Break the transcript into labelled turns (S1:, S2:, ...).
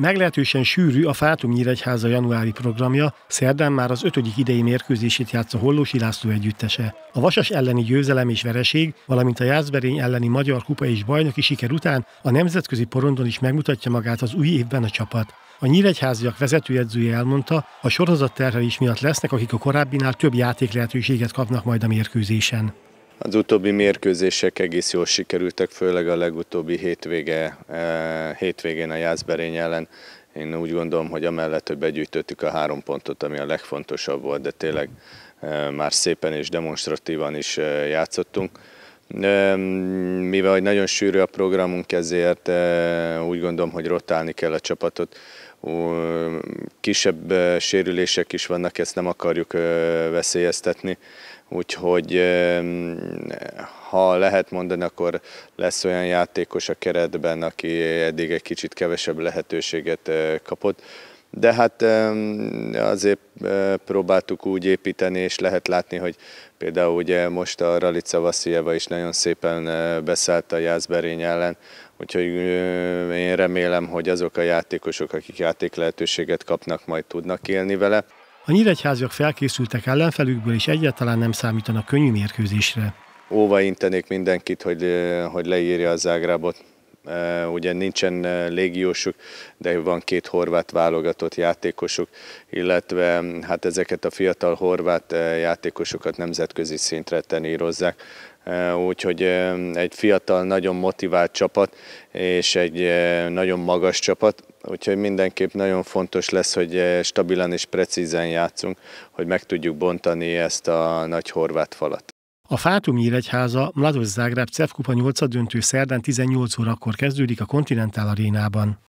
S1: Meglehetősen sűrű a Fátum Nyíregyháza januári programja, szerdán már az ötödik idei mérkőzését játsza Hollósi László együttese. A Vasas elleni győzelem és vereség, valamint a Jászberény elleni Magyar Kupa és bajnoki siker után a nemzetközi porondon is megmutatja magát az új évben a csapat. A nyíregyháziak vezetőedzője elmondta, a sorozat terhelés miatt lesznek, akik a korábbinál több játék lehetőséget kapnak majd a mérkőzésen.
S2: Az utóbbi mérkőzések egész jól sikerültek, főleg a legutóbbi hétvége, eh, hétvégén a Jászberény ellen. Én úgy gondolom, hogy amellett, hogy begyűjtöttük a három pontot, ami a legfontosabb volt, de tényleg eh, már szépen és demonstratívan is eh, játszottunk. Mivel hogy nagyon sűrű a programunk, ezért eh, úgy gondolom, hogy rotálni kell a csapatot. Kisebb eh, sérülések is vannak, ezt nem akarjuk eh, veszélyeztetni, úgyhogy ha lehet mondani, akkor lesz olyan játékos a keretben, aki eddig egy kicsit kevesebb lehetőséget kapott de hát azért eh, próbáltuk úgy építeni, és lehet látni, hogy például ugye most a Ralica Vaszijeva is nagyon szépen eh, beszállt a Jászberény ellen, úgyhogy én remélem, hogy azok a játékosok, akik játék lehetőséget kapnak, majd tudnak élni vele.
S1: A nyíregyháziak felkészültek ellenfelükből, és egyáltalán nem számítanak könnyű mérkőzésre.
S2: Óva intenék mindenkit, hogy, eh, hogy leírja a Zágrábot ugye nincsen légiósuk, de van két horvát válogatott játékosuk, illetve mm, hát ezeket a fiatal horvát játékosokat nemzetközi szintre tenírozzák. Úgyhogy egy fiatal, nagyon motivált csapat, és egy nagyon magas csapat, úgyhogy mindenképp nagyon fontos lesz, hogy stabilan és precízen játszunk, hogy meg tudjuk bontani ezt a nagy horvát falat.
S1: A Fátum Nyíregyháza Mladosz Zágráb CEF 8 döntő szerdán 18 órakor kezdődik a Continental Arénában.